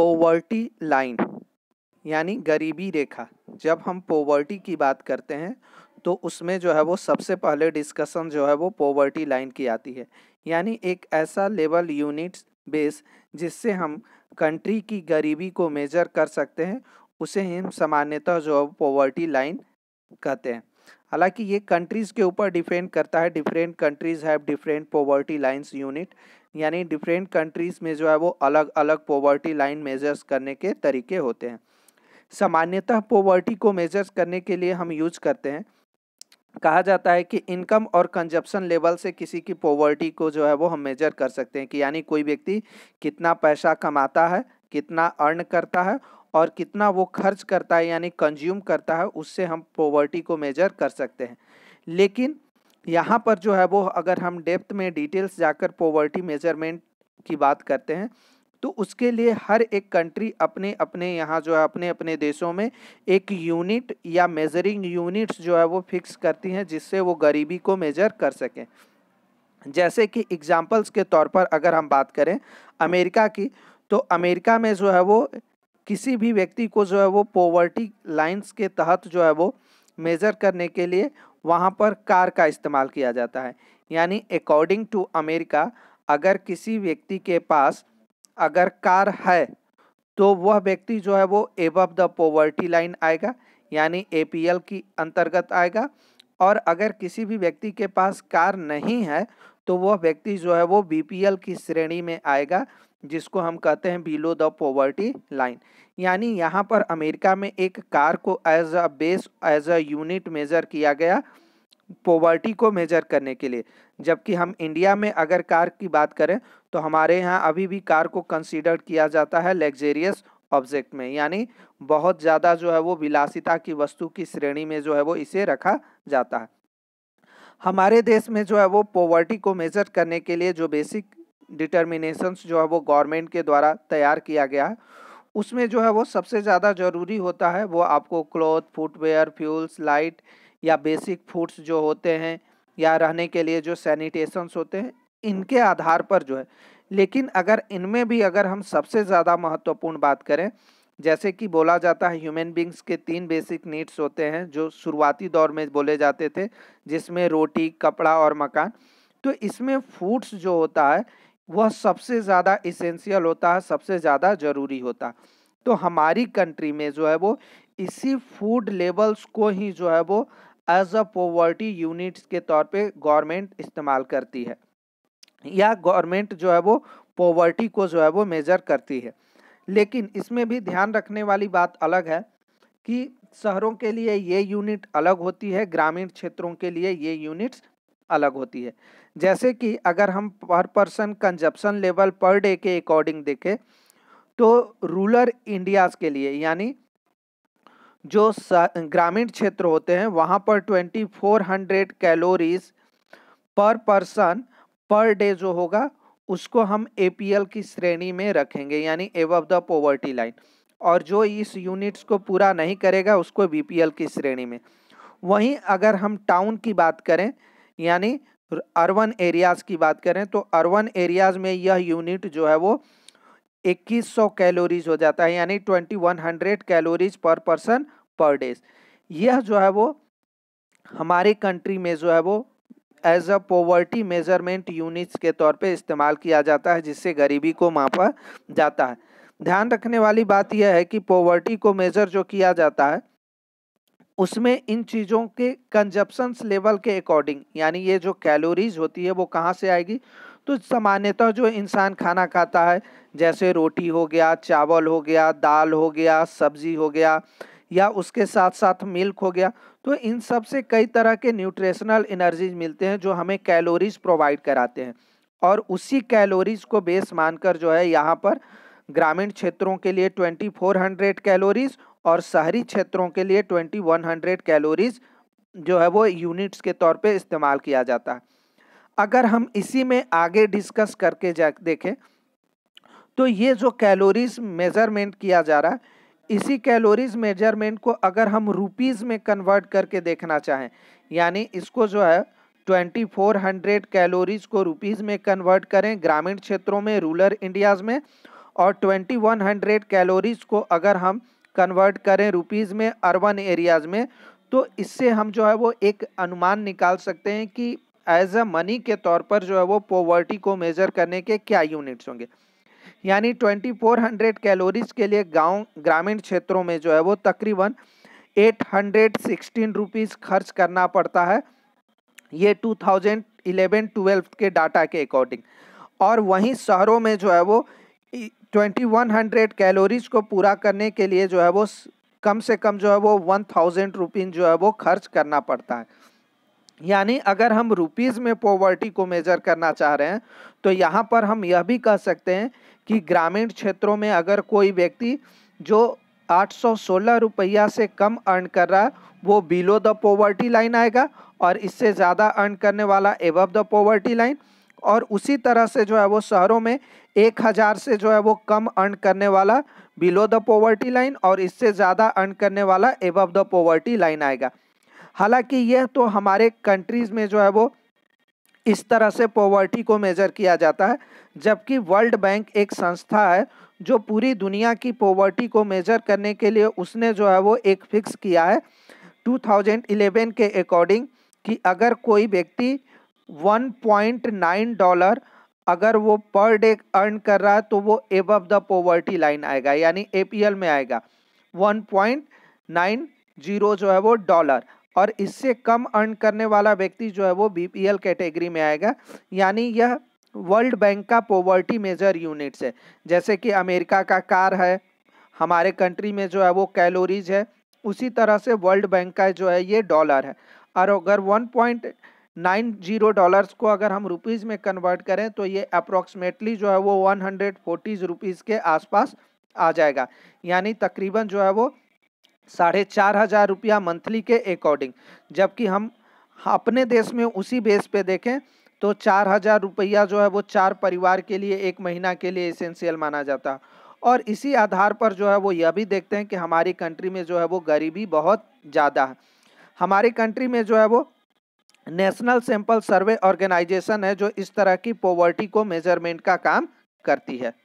poverty line यानी गरीबी रेखा जब हम पोवर्टी की बात करते हैं तो उसमें जो है वो सबसे पहले डिस्कशन जो है वो पोवर्टी लाइन की आती है यानी एक ऐसा लेवल यूनिट्स बेस जिससे हम कंट्री की गरीबी को मेजर कर सकते हैं उसे हम सामान्यतः जो है पोवर्टी लाइन कहते हैं हालांकि ये कंट्रीज़ के ऊपर डिपेंड करता है different countries have different poverty lines unit यानी डिफरेंट कंट्रीज़ में जो है वो अलग अलग पॉवर्टी लाइन मेजर्स करने के तरीके होते हैं सामान्यतः पोवर्टी को मेजर्स करने के लिए हम यूज करते हैं कहा जाता है कि इनकम और कंजप्शन लेवल से किसी की पॉवर्टी को जो है वो हम मेजर कर सकते हैं कि यानी कोई व्यक्ति कितना पैसा कमाता है कितना अर्न करता है और कितना वो खर्च करता है यानी कंज्यूम करता है उससे हम पोवर्टी को मेजर कर सकते हैं लेकिन यहाँ पर जो है वो अगर हम डेप्थ में डिटेल्स जाकर पॉवर्टी मेजरमेंट की बात करते हैं तो उसके लिए हर एक कंट्री अपने अपने यहाँ जो है अपने अपने देशों में एक यूनिट या मेजरिंग यूनिट्स जो है वो फिक्स करती हैं जिससे वो गरीबी को मेजर कर सकें जैसे कि एग्जाम्पल्स के तौर पर अगर हम बात करें अमेरिका की तो अमेरिका में जो है वो किसी भी व्यक्ति को जो है वो पॉवर्टी लाइन्स के तहत जो है वो मेज़र करने के लिए वहाँ पर कार का इस्तेमाल किया जाता है यानी अकॉर्डिंग टू अमेरिका अगर किसी व्यक्ति के पास अगर कार है तो वह व्यक्ति जो है वो एबव द पॉवर्टी लाइन आएगा यानी ए पी एल की अंतर्गत आएगा और अगर किसी भी व्यक्ति के पास कार नहीं है तो वह व्यक्ति जो है वो बी पी एल की श्रेणी में आएगा जिसको हम कहते हैं बिलो द पॉवर्टी लाइन यानी यहाँ पर अमेरिका में एक कार को as a base as a unit measure किया गया पॉवर्टी को मेज़र करने के लिए जबकि हम इंडिया में अगर कार की बात करें तो हमारे यहाँ अभी भी कार को कंसीडर किया जाता है लग्जेरियस ऑब्जेक्ट में यानी बहुत ज़्यादा जो है वो विलासिता की वस्तु की श्रेणी में जो है वो इसे रखा जाता है हमारे देश में जो है वो पॉवर्टी को मेज़र करने के लिए जो बेसिक डिटर्मिनेशंस जो है वो गवर्नमेंट के द्वारा तैयार किया गया है उसमें जो है वो सबसे ज़्यादा ज़रूरी होता है वो आपको क्लोथ फुटवेयर फ्यूल्स लाइट या बेसिक फूड्स जो होते हैं या रहने के लिए जो सैनिटेशंस होते हैं इनके आधार पर जो है लेकिन अगर इनमें भी अगर हम सबसे ज़्यादा महत्वपूर्ण बात करें जैसे कि बोला जाता है ह्यूमन बींग्स के तीन बेसिक नीड्स होते हैं जो शुरुआती दौर में बोले जाते थे जिसमें रोटी कपड़ा और मकान तो इसमें फूड्स जो होता है वह सबसे ज़्यादा इसेंशियल होता है सबसे ज़्यादा ज़रूरी होता तो हमारी कंट्री में जो है वो इसी फूड लेवल्स को ही जो है वो एज अ पोवर्टी यूनिट्स के तौर पे गवर्नमेंट इस्तेमाल करती है या गवर्नमेंट जो है वो पोवर्टी को जो है वो मेज़र करती है लेकिन इसमें भी ध्यान रखने वाली बात अलग है कि शहरों के लिए ये यूनिट अलग होती है ग्रामीण क्षेत्रों के लिए ये यूनिट्स अलग होती है जैसे कि अगर हम per person consumption level per day के अकॉर्डिंग देखें तो रूरल इंडियाज़ के लिए यानी जो ग्रामीण क्षेत्र होते हैं वहाँ पर 2400 कैलोरीज पर पर्सन पर डे जो होगा उसको हम ए की श्रेणी में रखेंगे यानी एव द पॉवर्टी लाइन और जो इस यूनिट्स को पूरा नहीं करेगा उसको बी की श्रेणी में वहीं अगर हम टाउन की बात करें यानी अर्बन एरियाज़ की बात करें तो अर्बन एरियाज़ में यह यूनिट जो है वो 2100 कैलोरीज हो जाता है यानी 2100 कैलोरीज पर पर्सन पर डे यह जो है वो हमारे कंट्री में जो है वो as a poverty measurement units के तौर पे इस्तेमाल किया जाता है जिससे गरीबी को मापा जाता है ध्यान रखने वाली बात यह है कि पोवर्टी को मेज़र जो किया जाता है उसमें इन चीज़ों के कंजप्शंस लेवल के अकॉर्डिंग यानी ये जो कैलोरीज होती है वो कहाँ से आएगी तो सामान्यतः जो इंसान खाना खाता है जैसे रोटी हो गया चावल हो गया दाल हो गया सब्जी हो गया या उसके साथ साथ मिल्क हो गया तो इन सब से कई तरह के न्यूट्रिशनल एनर्जीज मिलते हैं जो हमें कैलोरीज प्रोवाइड कराते हैं और उसी कैलोरीज को बेस मानकर जो है यहाँ पर ग्रामीण क्षेत्रों के लिए 2400 कैलोरीज और शहरी क्षेत्रों के लिए ट्वेंटी वन हंड्रेड कैलोरीज जो है वो यूनिट्स के तौर पे इस्तेमाल किया जाता है अगर हम इसी में आगे डिस्कस करके जा देखें तो ये जो कैलोरीज मेज़रमेंट किया जा रहा है इसी कैलोरीज मेजरमेंट को अगर हम रुपीज़ में कन्वर्ट करके देखना चाहें यानी इसको जो है 2400 कैलोरीज को रुपीज़ में कन्वर्ट करें ग्रामीण क्षेत्रों में रूरल इंडियाज़ में और 2100 कैलोरीज को अगर हम कन्वर्ट करें रुपीज़ में अर्बन एरियाज़ में तो इससे हम जो है वो एक अनुमान निकाल सकते हैं कि एज अ मनी के तौर पर जो है वो पोवर्टी को मेज़र करने के क्या यूनिट्स होंगे यानी 2400 कैलोरीज के लिए गांव ग्रामीण क्षेत्रों में जो है वो तकरीबन 816 हंड्रेड खर्च करना पड़ता है ये 2011 थाउजेंड के डाटा के अकॉर्डिंग और वहीं शहरों में जो है वो ट्वेंटी वन हंड्रेड कैलोरीज को पूरा करने के लिए जो है वो कम से कम जो है वो वन थाउजेंड रुपीज़ जो है वो खर्च करना पड़ता है यानी अगर हम रुपीज़ में पॉवर्टी को मेज़र करना चाह रहे हैं तो यहाँ पर हम यह भी कह सकते हैं कि ग्रामीण क्षेत्रों में अगर कोई व्यक्ति जो 816 रुपया से कम अर्न कर रहा है वो बिलो द पॉवर्टी लाइन आएगा और इससे ज़्यादा अर्न करने वाला एबव द पॉवर्टी लाइन और उसी तरह से जो है वो शहरों में एक हज़ार से जो है वो कम अर्न करने वाला बिलो द पॉवर्टी लाइन और इससे ज़्यादा अर्न करने वाला एबव द पॉवर्टी लाइन आएगा हालांकि यह तो हमारे कंट्रीज़ में जो है वो इस तरह से पॉवर्टी को मेज़र किया जाता है जबकि वर्ल्ड बैंक एक संस्था है जो पूरी दुनिया की पोवर्टी को मेज़र करने के लिए उसने जो है वो एक फ़िक्स किया है 2011 के अकॉर्डिंग कि अगर कोई व्यक्ति 1.9 डॉलर अगर वो पर डे अर्न कर रहा है तो वो एब द पॉवर्टी लाइन आएगा यानी एपीएल में आएगा 1.90 जो है वो डॉलर और इससे कम अर्न करने वाला व्यक्ति जो है वो बीपीएल कैटेगरी में आएगा यानी यह वर्ल्ड बैंक का पॉवर्टी मेजर यूनिट्स है जैसे कि अमेरिका का कार है हमारे कंट्री में जो है वो कैलोरीज है उसी तरह से वर्ल्ड बैंक का जो है ये डॉलर है और अगर one point nine zero dollars को अगर हम रुपीज़ में कन्वर्ट करें तो ये अप्रॉक्सीमेटली जो है वो वन हंड्रेड फोर्टीज़ रुपीज़ के आसपास आ जाएगा यानी तकरीबन जो है वो साढ़े चार हज़ार रुपया मंथली के अकॉर्डिंग जबकि हम अपने देश में उसी बेस पे देखें तो चार हज़ार रुपया जो है वो चार परिवार के लिए एक महीना के लिए इसेंशियल माना जाता और इसी आधार पर जो है वो यह भी देखते हैं कि हमारी कंट्री में जो है वो गरीबी बहुत ज़्यादा है हमारी कंट्री में जो है वो नेशनल सैंपल सर्वे ऑर्गेनाइजेशन है जो इस तरह की पॉवर्टी को मेजरमेंट का काम करती है